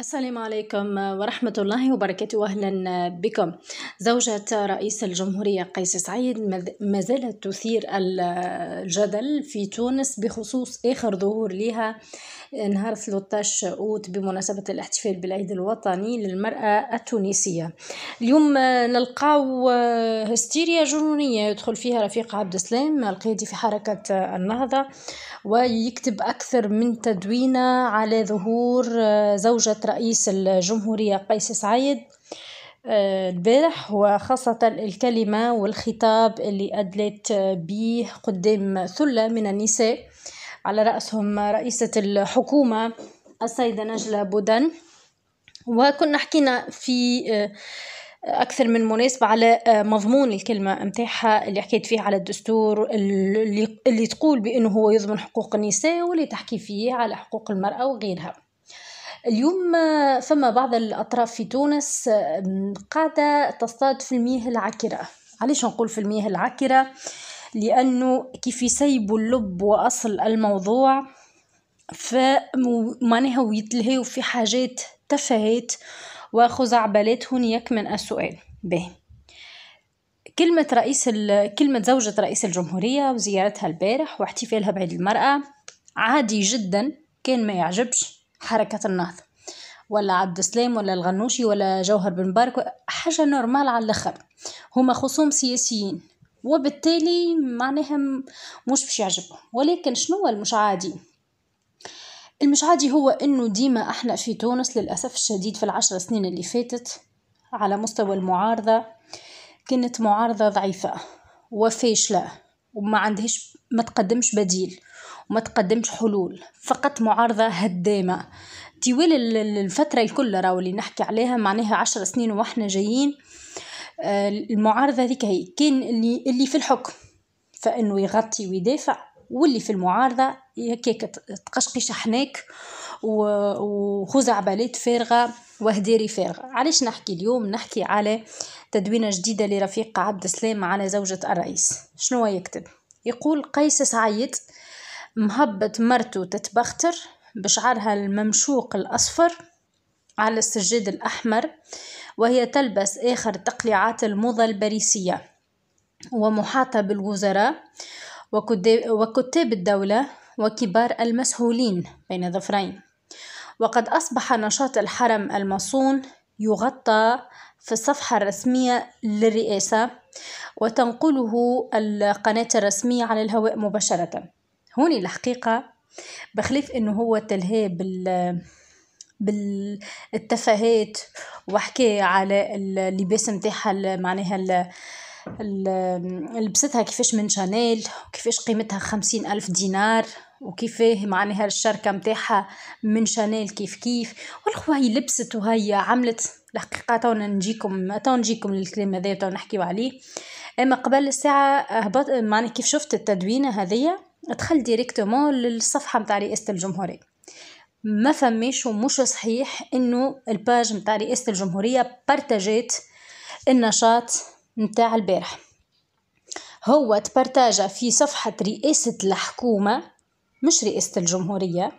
السلام عليكم ورحمة الله وبركاته أهلا بكم زوجة رئيس الجمهورية قيس سعيد ما زالت تثير الجدل في تونس بخصوص آخر ظهور لها نهار 13 أوت بمناسبة الاحتفال بالعيد الوطني للمرأة التونسية اليوم نلقاو هستيريا جنونية يدخل فيها رفيق عبد السلام القيادي في حركة النهضة ويكتب أكثر من تدوينة على ظهور زوجة رئيس الجمهورية قيس سعيد آه، البارح وخاصة الكلمة والخطاب اللي أدلت به قدام ثلة من النساء على رأسهم رئيسة الحكومة السيدة نجلة بودن وكنا حكينا في آه، أكثر من مناسبة على آه، مضمون الكلمة متاعها اللي حكيت فيه على الدستور اللي, اللي تقول بأنه هو يضمن حقوق النساء واللي تحكي فيه على حقوق المرأة وغيرها اليوم فما بعض الأطراف في تونس قاعدة تصطاد في المياه العكرة علاش نقول في المياه العكرة لأنه كيف يسيبوا اللب وأصل الموضوع فمعناها ويتلهيو في حاجات تفاهات وخزعبلات هنيك من السؤال باهي كلمة رئيس كلمة زوجة رئيس الجمهورية وزيارتها البارح واحتفالها بعيد المرأة عادي جدا كان ما يعجبش حركة النهضة ولا عبد السلام ولا الغنوشي ولا جوهر بن مبارك حاجة نورمال على الآخر هما خصوم سياسيين وبالتالي معناها مش باش يعجبهم ولكن شنو المش عادي المش عادي هو انه ديما احنا في تونس للاسف الشديد في العشر سنين اللي فاتت على مستوى المعارضه كانت معارضه ضعيفه وفاشله وما عندهش ما تقدمش بديل وما تقدمش حلول فقط معارضة هدامة طوال الفترة الكل راهو اللي نحكي عليها معناها عشر سنين وإحنا جايين آه، المعارضة ذيك هي كان اللي اللي في الحكم فإنه يغطي ويدافع واللي في المعارضة هكاك تقشقش حناك عبالات فارغة وهدي رفاق علاش نحكي اليوم نحكي على تدوينة جديدة لرفيق عبد السلام على زوجة الرئيس شنو يكتب يقول قيس سعيد مهبط مرته تتبختر بشعرها الممشوق الأصفر على السجاد الأحمر وهي تلبس آخر تقليعات الموضة الباريسية ومحاطة بالوزراء وكتاب الدولة وكبار المسؤولين بين ظفرين وقد أصبح نشاط الحرم المصون يغطى في الصفحة الرسمية للرئاسة وتنقله القناة الرسمية على الهواء مباشرة هوني الحقيقة بخلاف أنه هو تلهي بال بالتفاهات وحكي على اللباس نتاعها معناها لبستها كيفاش من شانيل وكيفاش قيمتها خمسين ألف دينار وكيف معناها الشركة متاعها من شانيل كيف كيف والخوة هي لبست وهي عملت الحقيقة تو نجيكم تو نجيكم للكلام هذا تو نحكيو عليه اما قبل الساعة هبط معناها كيف شفت التدوينة هذيا دخلت ديريكتومون للصفحة متاع رئاسة الجمهورية ما فماش ومش صحيح انه الباج متاع رئاسة الجمهورية بارتاجات النشاط متاع البارح هو تبرتاجة في صفحة رئاسة الحكومة مش رئاسة الجمهورية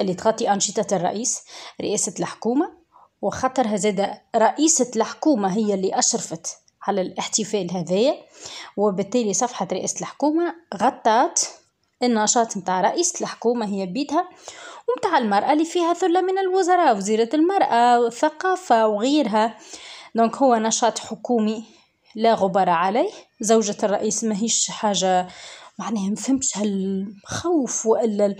اللي تغطي أنشطة الرئيس رئاسة الحكومة وخطرها زادة رئيسة الحكومة هي اللي أشرفت على الاحتفال هذايا وبالتالي صفحة رئاسة الحكومة غطت النشاط متاع رئيسة الحكومة هي بيتها ومتاع المرأة اللي فيها ثلة من الوزراء وزيرة المرأة والثقافة وغيرها دونك هو نشاط حكومي لا غبار عليه زوجة الرئيس ماهيش حاجة معناها ما فهمتش هالخوف والا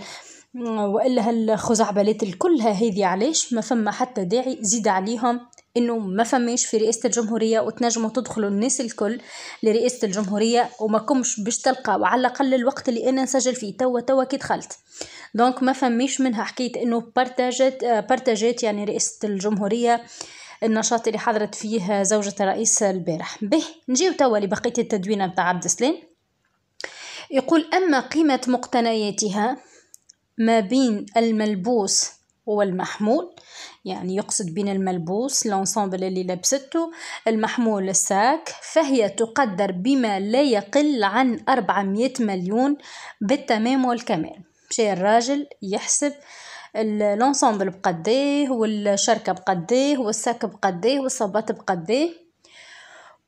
والا هالخزعبلات الكلها هذه علاش ما فما حتى داعي زيد عليهم انه ما فماش في رئاسه الجمهوريه وتنجموا تدخلوا الناس الكل لرئاسه الجمهوريه وما كمش باش تلقاو على الاقل الوقت اللي انا نسجل فيه توا توا كي دخلت دونك ما فماش منها حكيت انه بارتاجات بارتاجات يعني رئاسه الجمهوريه النشاط اللي حضرت فيه زوجة الرئيس البارح به نجيو توا لبقية التدوينة متاع عبد السلام يقول أما قيمة مقتنياتها ما بين الملبوس والمحمول يعني يقصد بين الملبوس لونسومبل اللي لبسته المحمول الساك فهي تقدر بما لا يقل عن 400 مليون بالتمام والكمال مشى الراجل يحسب لونسومبل بقديه والشركة بقديه والساك بقديه والصباط بقديه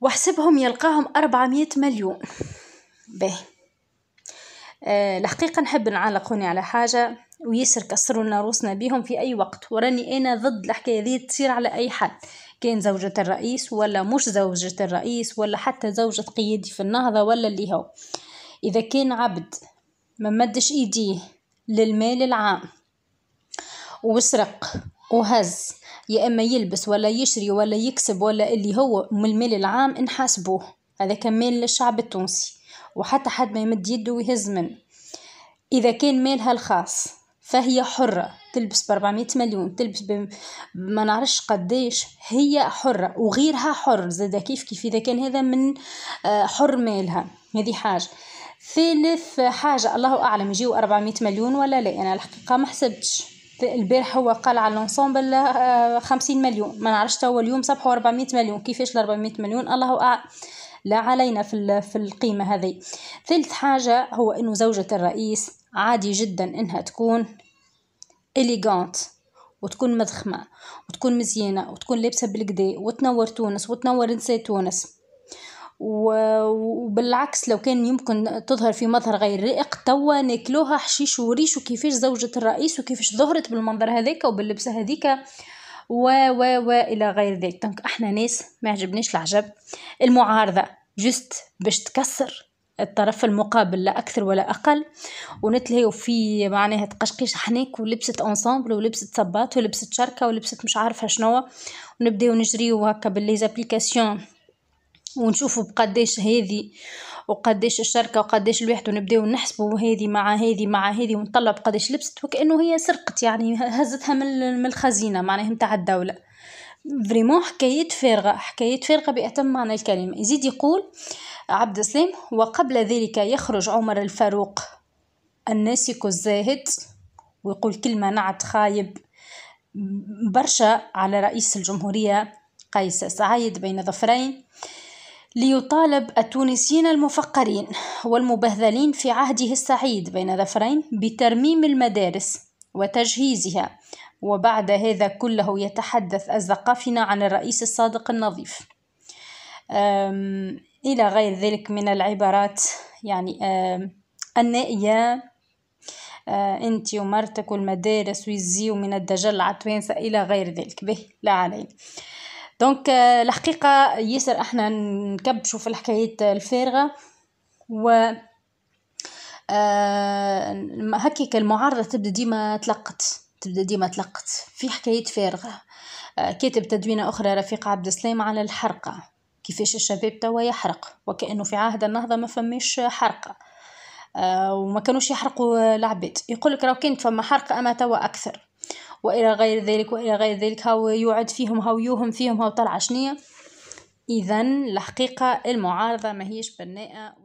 وحسبهم يلقاهم 400 مليون باهي الحقيقة آه، نحب نعلق هنا على حاجة ويسر كسرونا روسنا بيهم في أي وقت وراني أنا ضد الحكاية ذي تصير على أي حد كان زوجة الرئيس ولا مش زوجة الرئيس ولا حتى زوجة قيادي في النهضة ولا اللي هو إذا كان عبد ما مدش إيديه للمال العام وسرق وهز يا اما يلبس ولا يشري ولا يكسب ولا اللي هو من المال العام نحاسبوه هذا كمال مال للشعب التونسي وحتى حد ما يمد يده ويهز منه إذا كان مالها الخاص فهي حرة تلبس ب 400 مليون تلبس ب... ما نعرفش قديش هي حرة وغيرها حر زادا كيف كيف إذا كان هذا من آه، حر مالها هذه حاجة ثالث حاجة الله أعلم يجيو 400 مليون ولا لا أنا الحقيقة ما حسبتش البارح هو قال على الانسامبل 50 آه، مليون ما نعرفش توا اليوم صبحوا 400 مليون كيفاش ال 400 مليون الله أعلم لا علينا في, في القيمة هذه ثالث حاجة هو أنه زوجة الرئيس عادي جدا أنها تكون إليغانت وتكون مضخمة وتكون مزيانة وتكون لابسة بالقدا وتنور تونس وتنور نساء تونس وبالعكس لو كان يمكن تظهر في مظهر غير رائق توا ناكلوها حشيش وريش وكيفاش زوجة الرئيس وكيفاش ظهرت بالمنظر هذاك وباللبسة هذيك و و و الى غير ذلك دونك احنا ناس ما عجبنيش العجب المعارضه جست باش تكسر الطرف المقابل لا اكثر ولا اقل ونتلهيو في معناها تقشقيش حنيك ولبست انسامبل ولبست صباط ولبست شركه ولبست مش عارفه شنو ونبداو نجريو هكا بالليزابليكاسيون ونشوفوا بقداش هذه وقديش الشركه وقديش الواحد ونبداو نحسبوا هذه مع هذه مع هذه ونطلع بقداش لبست وكانه هي سرقت يعني هزتها من الخزينه معناها نتاع الدوله فريمون حكايات فارغه حكايات فارغه باتم معنى الكلمه يزيد يقول عبد السلام وقبل ذلك يخرج عمر الفاروق الناسك الزاهد ويقول كلمة نعت خايب برشا على رئيس الجمهورية قيس سعيد بين ظفرين ليطالب التونسيين المفقرين والمبهذلين في عهده السعيد بين ظفرين بترميم المدارس وتجهيزها وبعد هذا كله يتحدث الزقافنا عن الرئيس الصادق النظيف إلى غير ذلك من العبارات يعني النائية أه، أنت ومرتك والمدارس ويزيو من الدجل عتوانسة إلى غير ذلك به لا علينا دونك آه، الحقيقه ياسر احنا نكبشوا في الحكايات الفارغه و آه هكيك المعارضه تبدا ديما تلقت تبدا ديما تلقت في حكايه فارغه آه كاتب تدوينه اخرى رفيق عبد السلام على الحرقه كيفاش الشباب توا يحرق وكانه في عهد النهضه ما فماش حرقه آه وما كانوش يحرقوا العباد يقول لك راه كانت فما حرقه اما توا اكثر وإلى غير ذلك وإلى غير ذلك هاو يوعد فيهم هاو يوهم فيهم هاو طلع شنية إذا الحقيقة المعارضة ما هيش بناءة